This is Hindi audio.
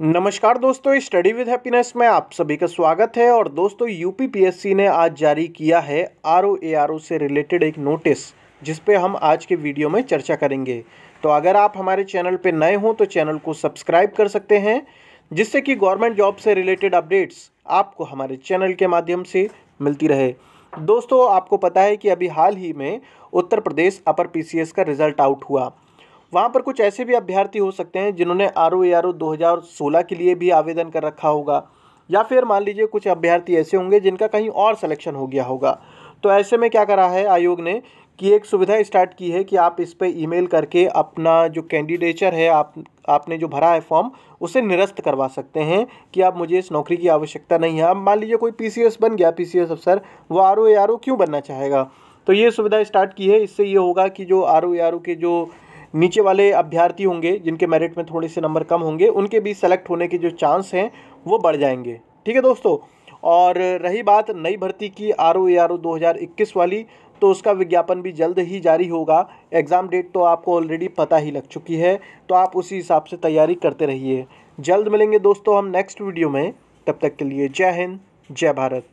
नमस्कार दोस्तों स्टडी विद हैप्पीनेस में आप सभी का स्वागत है और दोस्तों यूपीपीएससी ने आज जारी किया है R O A R O से रिलेटेड एक नोटिस जिस पे हम आज के वीडियो में चर्चा करेंगे तो अगर आप हमारे चैनल पे नए हों तो चैनल को सब्सक्राइब कर सकते हैं जिससे कि गवर्नमेंट जॉब से रिलेटेड अपडेट्स आपको हमारे चैनल के माध्यम से मिलती रहे दोस्तों आपको पता है कि अभी हाल ही में उत्तर प्रदेश अपर पी का रिजल्ट आउट हुआ वहाँ पर कुछ ऐसे भी अभ्यर्थी हो सकते हैं जिन्होंने R O A R O दो हज़ार सोलह के लिए भी आवेदन कर रखा होगा या फिर मान लीजिए कुछ अभ्यर्थी ऐसे होंगे जिनका कहीं और सिलेक्शन हो गया होगा तो ऐसे में क्या करा है आयोग ने कि एक सुविधा स्टार्ट की है कि आप इस पर ईमेल करके अपना जो कैंडिडेचर है आप आपने जो भरा है फॉर्म उसे निरस्त करवा सकते हैं कि आप मुझे इस नौकरी की आवश्यकता नहीं है अब मान लीजिए कोई पीसीएस बन गया पीसीएस अफसर वो आर ओ क्यों बनना चाहेगा तो ये सुविधा स्टार्ट की है इससे ये होगा कि जो आर ओ के जो नीचे वाले अभ्यर्थी होंगे जिनके मेरिट में थोड़े से नंबर कम होंगे उनके भी सेलेक्ट होने के जो चांस हैं वो बढ़ जाएंगे ठीक है दोस्तों और रही बात नई भर्ती की R O A R O दो हज़ार इक्कीस वाली तो उसका विज्ञापन भी जल्द ही जारी होगा एग्ज़ाम डेट तो आपको ऑलरेडी पता ही लग चुकी है तो आप उसी हिसाब से तैयारी करते रहिए जल्द मिलेंगे दोस्तों हम नेक्स्ट वीडियो में तब तक के लिए जय हिंद जय भारत